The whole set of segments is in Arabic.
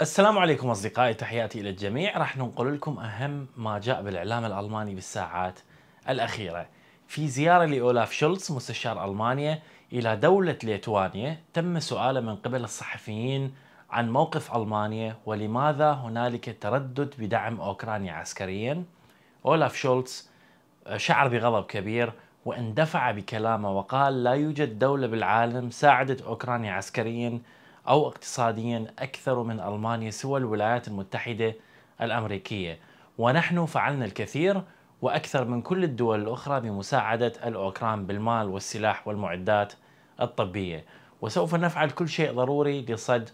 السلام عليكم أصدقائي تحياتي إلى الجميع راح ننقل لكم أهم ما جاء بالإعلام الألماني بالساعات الأخيرة في زيارة لأولاف شولتز مستشار ألمانيا إلى دولة ليتوانيا تم سؤاله من قبل الصحفيين عن موقف ألمانيا ولماذا هنالك تردد بدعم أوكرانيا عسكريا أولاف شولتز شعر بغضب كبير واندفع بكلامه وقال لا يوجد دولة بالعالم ساعدت أوكرانيا عسكريا أو اقتصاديا أكثر من ألمانيا سوى الولايات المتحدة الأمريكية ونحن فعلنا الكثير وأكثر من كل الدول الأخرى بمساعدة الأوكران بالمال والسلاح والمعدات الطبية وسوف نفعل كل شيء ضروري لصد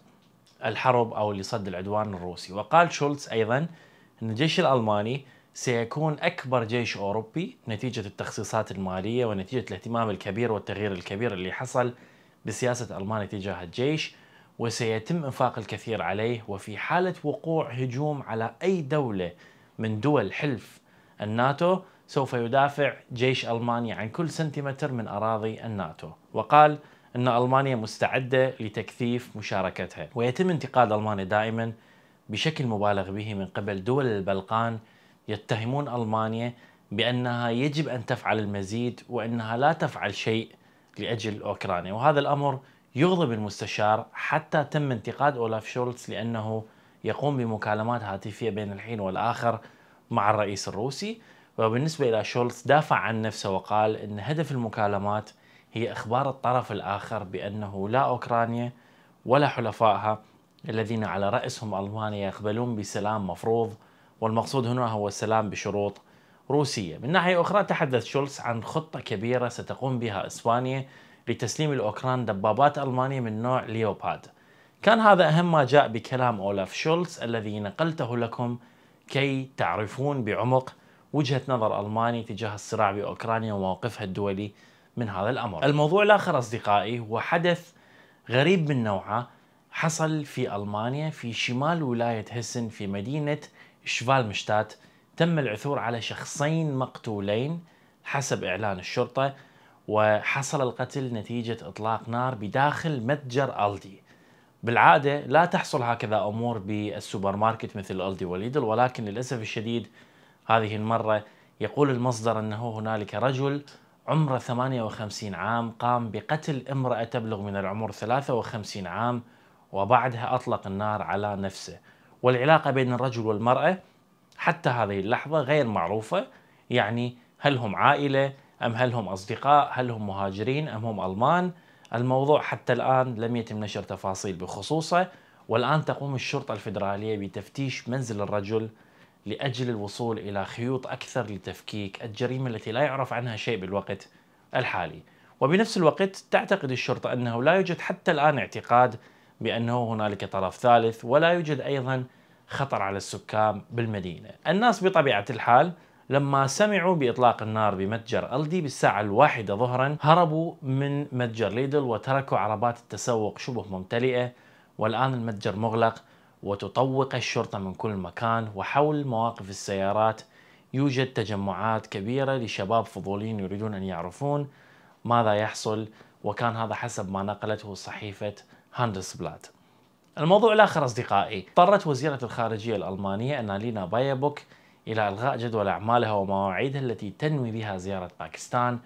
الحرب أو لصد العدوان الروسي وقال شولتز أيضا أن الجيش الألماني سيكون أكبر جيش أوروبي نتيجة التخصيصات المالية ونتيجة الاهتمام الكبير والتغيير الكبير اللي حصل بسياسة ألمانيا تجاه الجيش وسيتم انفاق الكثير عليه وفي حالة وقوع هجوم على أي دولة من دول حلف الناتو سوف يدافع جيش ألمانيا عن كل سنتيمتر من أراضي الناتو وقال أن ألمانيا مستعدة لتكثيف مشاركتها ويتم انتقاد ألمانيا دائما بشكل مبالغ به من قبل دول البلقان يتهمون ألمانيا بأنها يجب أن تفعل المزيد وأنها لا تفعل شيء لأجل أوكرانيا وهذا الأمر يغضب المستشار حتى تم انتقاد أولاف شولتز لأنه يقوم بمكالمات هاتفية بين الحين والآخر مع الرئيس الروسي وبالنسبة إلى شولتز دافع عن نفسه وقال أن هدف المكالمات هي إخبار الطرف الآخر بأنه لا أوكرانيا ولا حلفائها الذين على رأسهم ألمانيا يقبلون بسلام مفروض والمقصود هنا هو السلام بشروط روسية من ناحية أخرى تحدث شولتز عن خطة كبيرة ستقوم بها إسبانيا لتسليم الأوكران دبابات ألمانية من نوع ليوبارد كان هذا أهم ما جاء بكلام أولاف شولتز الذي نقلته لكم كي تعرفون بعمق وجهة نظر ألماني تجاه الصراع بأوكرانيا وموقفها الدولي من هذا الأمر الموضوع الآخر أصدقائي هو حدث غريب من نوعه حصل في ألمانيا في شمال ولاية هسن في مدينة شفالمشتات تم العثور على شخصين مقتولين حسب إعلان الشرطة وحصل القتل نتيجة إطلاق نار بداخل متجر ألدي بالعادة لا تحصل هكذا أمور بالسوبر ماركت مثل ألدي وليدل ولكن للأسف الشديد هذه المرة يقول المصدر أنه هنالك رجل عمره 58 عام قام بقتل امرأة تبلغ من العمر 53 عام وبعدها أطلق النار على نفسه والعلاقة بين الرجل والمرأة حتى هذه اللحظة غير معروفة يعني هل هم عائلة أم هل هم أصدقاء هل هم مهاجرين أم هم ألمان الموضوع حتى الآن لم يتم نشر تفاصيل بخصوصه والآن تقوم الشرطة الفيدرالية بتفتيش منزل الرجل لأجل الوصول إلى خيوط أكثر لتفكيك الجريمة التي لا يعرف عنها شيء بالوقت الحالي وبنفس الوقت تعتقد الشرطة أنه لا يوجد حتى الآن اعتقاد بأنه هنالك طرف ثالث ولا يوجد أيضا خطر على السكان بالمدينة الناس بطبيعة الحال لما سمعوا بإطلاق النار بمتجر ألدي بالساعة الواحدة ظهرا هربوا من متجر ليدل وتركوا عربات التسوق شبه ممتلئة والآن المتجر مغلق وتطوق الشرطة من كل مكان وحول مواقف السيارات يوجد تجمعات كبيرة لشباب فضوليين يريدون أن يعرفون ماذا يحصل وكان هذا حسب ما نقلته صحيفة بلات الموضوع الآخر أصدقائي اضطرت وزيرة الخارجية الألمانية أنالينا بايبوك إلى إلغاء جدول أعمالها ومواعيدها التي تنوي بها زيارة باكستان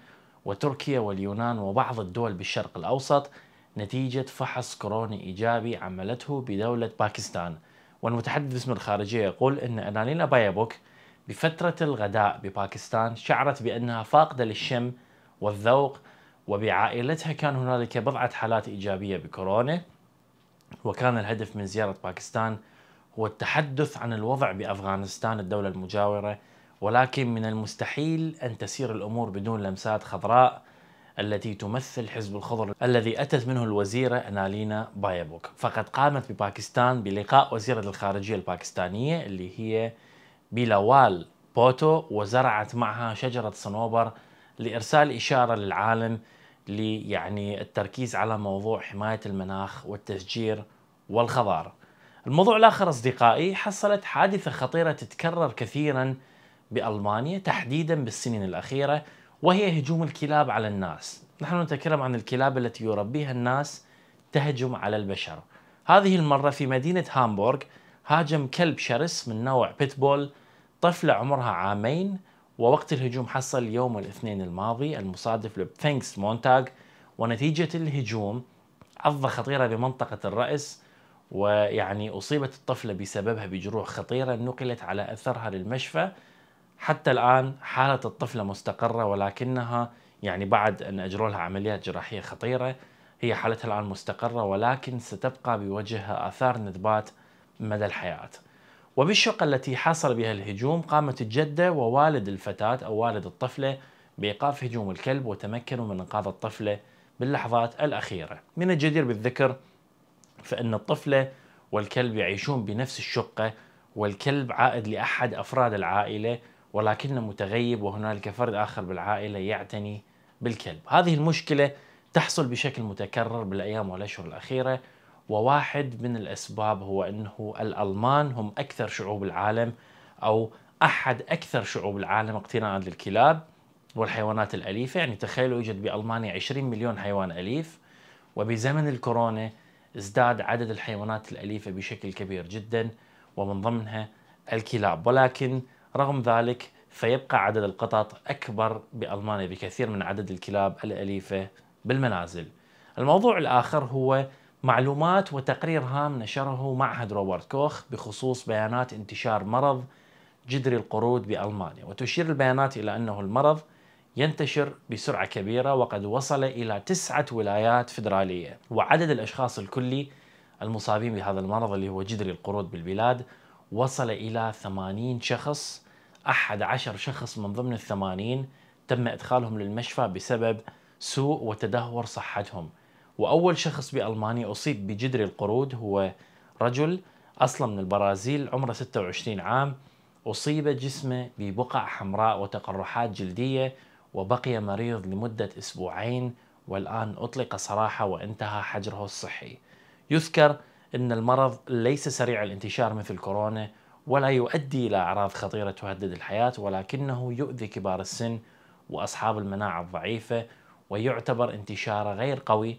وتركيا واليونان وبعض الدول بالشرق الأوسط نتيجة فحص كورونا إيجابي عملته بدولة باكستان والمتحدث باسم الخارجية يقول أن أنالينا بايبوك بفترة الغداء بباكستان شعرت بأنها فاقدة للشم والذوق وبعائلتها كان هنالك بضعة حالات إيجابية بكورونا وكان الهدف من زيارة باكستان والتحدث عن الوضع بافغانستان الدوله المجاوره ولكن من المستحيل ان تسير الامور بدون لمسات خضراء التي تمثل حزب الخضر الذي اتت منه الوزيره انالينا بايبوك، فقد قامت بباكستان بلقاء وزيره الخارجيه الباكستانيه اللي هي بيلاوال بوتو وزرعت معها شجره صنوبر لارسال اشاره للعالم لي يعني التركيز على موضوع حمايه المناخ والتشجير والخضار. الموضوع الآخر أصدقائي حصلت حادثة خطيرة تتكرر كثيرا بألمانيا تحديدا بالسنين الأخيرة وهي هجوم الكلاب على الناس نحن نتكلم عن الكلاب التي يربيها الناس تهجم على البشر هذه المرة في مدينة هامبورغ هاجم كلب شرس من نوع بيتبول طفلة عمرها عامين ووقت الهجوم حصل يوم الاثنين الماضي المصادف لبثينكس مونتاج ونتيجة الهجوم عضة خطيرة بمنطقة الرأس ويعني أصيبت الطفلة بسببها بجروح خطيرة نقلت على أثرها للمشفى حتى الآن حالة الطفلة مستقرة ولكنها يعني بعد أن أجروا لها عمليات جراحية خطيرة هي حالتها الآن مستقرة ولكن ستبقى بوجهها آثار ندبات مدى الحياة وبالشقة التي حصل بها الهجوم قامت الجدة ووالد الفتاة أو والد الطفلة بإيقاف هجوم الكلب وتمكنوا من إنقاذ الطفلة باللحظات الأخيرة من الجدير بالذكر فإن الطفلة والكلب يعيشون بنفس الشقة والكلب عائد لأحد أفراد العائلة ولكنه متغيب وهنالك فرد آخر بالعائلة يعتني بالكلب هذه المشكلة تحصل بشكل متكرر بالأيام والأشهر الأخيرة وواحد من الأسباب هو أنه الألمان هم أكثر شعوب العالم أو أحد أكثر شعوب العالم اقتناء للكلاب والحيوانات الأليفة يعني تخيلوا يوجد بألمانيا 20 مليون حيوان أليف وبزمن الكورونا ازداد عدد الحيوانات الأليفة بشكل كبير جدا ومن ضمنها الكلاب ولكن رغم ذلك فيبقى عدد القطط أكبر بألمانيا بكثير من عدد الكلاب الأليفة بالمنازل الموضوع الآخر هو معلومات وتقرير هام نشره معهد روبرت كوخ بخصوص بيانات انتشار مرض جدري القرود بألمانيا وتشير البيانات إلى أنه المرض ينتشر بسرعة كبيرة وقد وصل إلى تسعة ولايات فدرالية وعدد الأشخاص الكلي المصابين بهذا المرض اللي هو جذري القرود بالبلاد وصل إلى 80 شخص 11 شخص من ضمن الثمانين تم إدخالهم للمشفى بسبب سوء وتدهور صحتهم وأول شخص بألمانيا أصيب بجدري القرود هو رجل أصلا من البرازيل عمره 26 عام أصيب جسمه ببقع حمراء وتقرحات جلدية وبقي مريض لمدة أسبوعين والآن أطلق سراحة وانتهى حجره الصحي يذكر أن المرض ليس سريع الانتشار مثل كورونا ولا يؤدي إلى أعراض خطيرة تهدد الحياة ولكنه يؤذي كبار السن وأصحاب المناعة الضعيفة ويعتبر انتشاره غير قوي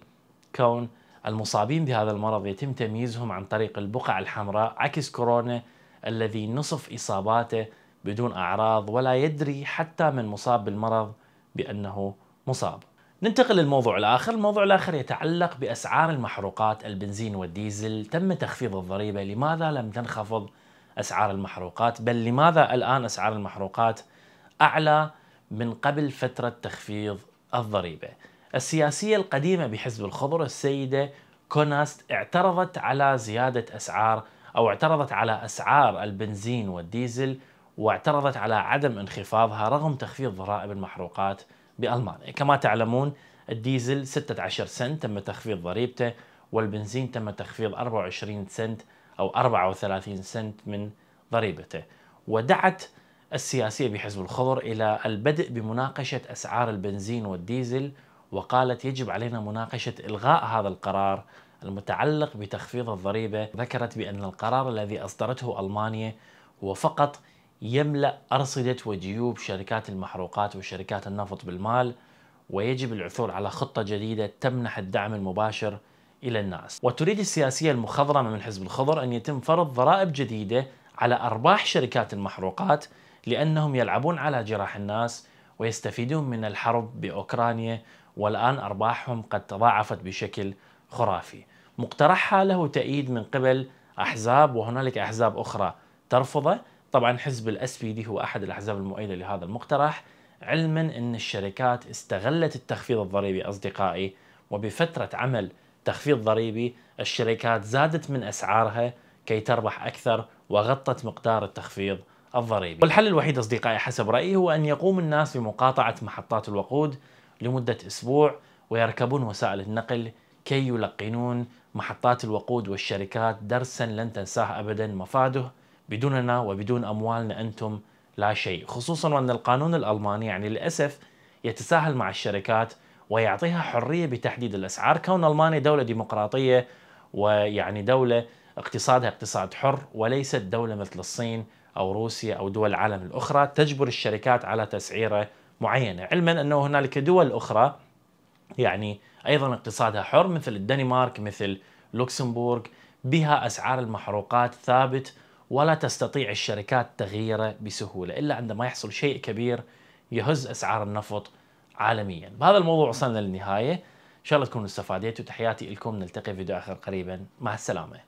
كون المصابين بهذا المرض يتم تمييزهم عن طريق البقع الحمراء عكس كورونا الذي نصف إصاباته بدون أعراض ولا يدري حتى من مصاب بالمرض بأنه مصاب ننتقل للموضوع الآخر الموضوع الآخر يتعلق بأسعار المحروقات البنزين والديزل تم تخفيض الضريبة لماذا لم تنخفض أسعار المحروقات بل لماذا الآن أسعار المحروقات أعلى من قبل فترة تخفيض الضريبة السياسية القديمة بحزب الخضر السيدة كوناست اعترضت على زيادة أسعار أو اعترضت على أسعار البنزين والديزل واعترضت على عدم انخفاضها رغم تخفيض ضرائب المحروقات بألمانيا كما تعلمون الديزل 16 سنت تم تخفيض ضريبته والبنزين تم تخفيض 24 سنت أو 34 سنت من ضريبته ودعت السياسية بحزب الخضر إلى البدء بمناقشة أسعار البنزين والديزل وقالت يجب علينا مناقشة إلغاء هذا القرار المتعلق بتخفيض الضريبة ذكرت بأن القرار الذي أصدرته ألمانيا هو فقط يملأ أرصدة وجيوب شركات المحروقات وشركات النفط بالمال ويجب العثور على خطة جديدة تمنح الدعم المباشر إلى الناس وتريد السياسية المخضرمة من حزب الخضر أن يتم فرض ضرائب جديدة على أرباح شركات المحروقات لأنهم يلعبون على جراح الناس ويستفيدون من الحرب بأوكرانيا والآن أرباحهم قد تضاعفت بشكل خرافي مقترحها له تأييد من قبل أحزاب وهنالك أحزاب أخرى ترفضه طبعا حزب الاس بي دي هو احد الاحزاب المؤيده لهذا المقترح علما ان الشركات استغلت التخفيض الضريبي اصدقائي وبفتره عمل تخفيض ضريبي الشركات زادت من اسعارها كي تربح اكثر وغطت مقدار التخفيض الضريبي. والحل الوحيد اصدقائي حسب رايي هو ان يقوم الناس بمقاطعه محطات الوقود لمده اسبوع ويركبون وسائل النقل كي يلقنون محطات الوقود والشركات درسا لن تنساه ابدا مفاده بدوننا وبدون أموالنا أنتم لا شيء خصوصا وأن القانون الألماني يعني للأسف يتساهل مع الشركات ويعطيها حرية بتحديد الأسعار كون ألمانيا دولة ديمقراطية ويعني دولة اقتصادها اقتصاد حر وليست دولة مثل الصين أو روسيا أو دول العالم الأخرى تجبر الشركات على تسعيرة معينة علما أنه هنالك دول أخرى يعني أيضا اقتصادها حر مثل الدنمارك مثل لوكسمبورغ بها أسعار المحروقات ثابت ولا تستطيع الشركات تغييره بسهولة إلا عندما يحصل شيء كبير يهز أسعار النفط عالميا بهذا الموضوع وصلنا للنهاية إن شاء الله تكونوا استفاديتوا تحياتي لكم نلتقي في فيديو آخر قريبا مع السلامة